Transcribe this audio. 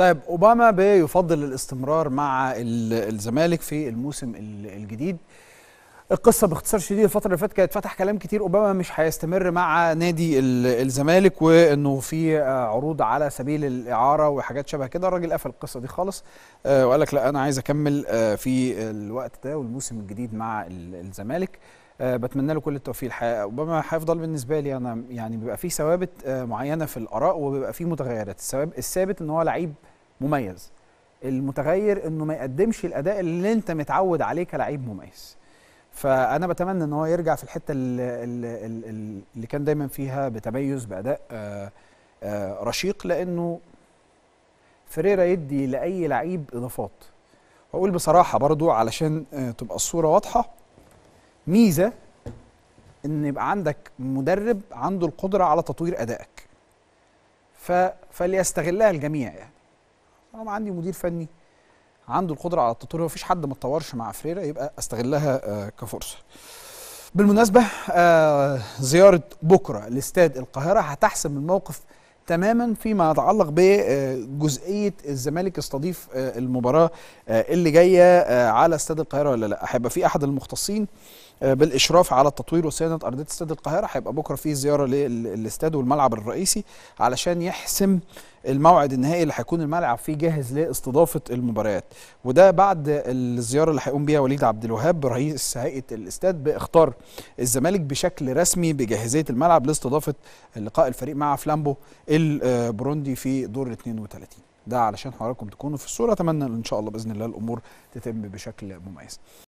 طيب اوباما بيفضل الاستمرار مع الزمالك في الموسم الجديد القصه باختصار شديد الفتره اللي فاتت كان اتفتح كلام كتير اوباما مش هيستمر مع نادي الزمالك وانه في آه، عروض على سبيل الاعاره وحاجات شبه كده الراجل قفل القصه دي خالص آه، وقال لك لا انا عايز اكمل آه، في الوقت ده والموسم الجديد مع الزمالك بتمنى له كل التوفيق الحقيقه اوباما هيفضل بالنسبه لي انا يعني بيبقى في ثوابت معينه في الاراء وبيبقى في متغيرات الثابت ان هو لعيب مميز المتغير انه ما يقدمش الاداء اللي انت متعود عليه كلاعب مميز فانا بتمنى ان هو يرجع في الحته اللي, اللي, كان دايما فيها بتميز باداء آآ آه، آآ آه، رشيق لانه فريرا يدي لاي لعيب اضافات واقول بصراحه برضو علشان آه، تبقى الصوره واضحه ميزه ان يبقى عندك مدرب عنده القدره على تطوير ادائك ف... فليستغلها الجميع يعني انا عندي مدير فني عنده القدره على التطوير مفيش حد ما اتطورش مع فريرة يبقى استغلها آه، كفرصه بالمناسبه آه، زياره بكره لاستاد القاهره هتحسم الموقف تماما فيما يتعلق بجزئيه الزمالك يستضيف آه، المباراه اللي جايه على استاد القاهره ولا لا هيبقى في احد المختصين بالاشراف على التطوير وصيانه ارضيه استاد القاهره هيبقى بكره في زياره للاستاد والملعب الرئيسي علشان يحسم الموعد النهائي اللي هيكون الملعب فيه جاهز لاستضافه المباريات وده بعد الزياره اللي هيقوم بيها وليد عبد الوهاب رئيس هيئه الاستاد باختار الزمالك بشكل رسمي بجاهزيه الملعب لاستضافه لقاء الفريق مع فلامبو البروندي في دور 32 ده علشان حضراتكم تكونوا في الصوره اتمنى ان شاء الله باذن الله الامور تتم بشكل مميز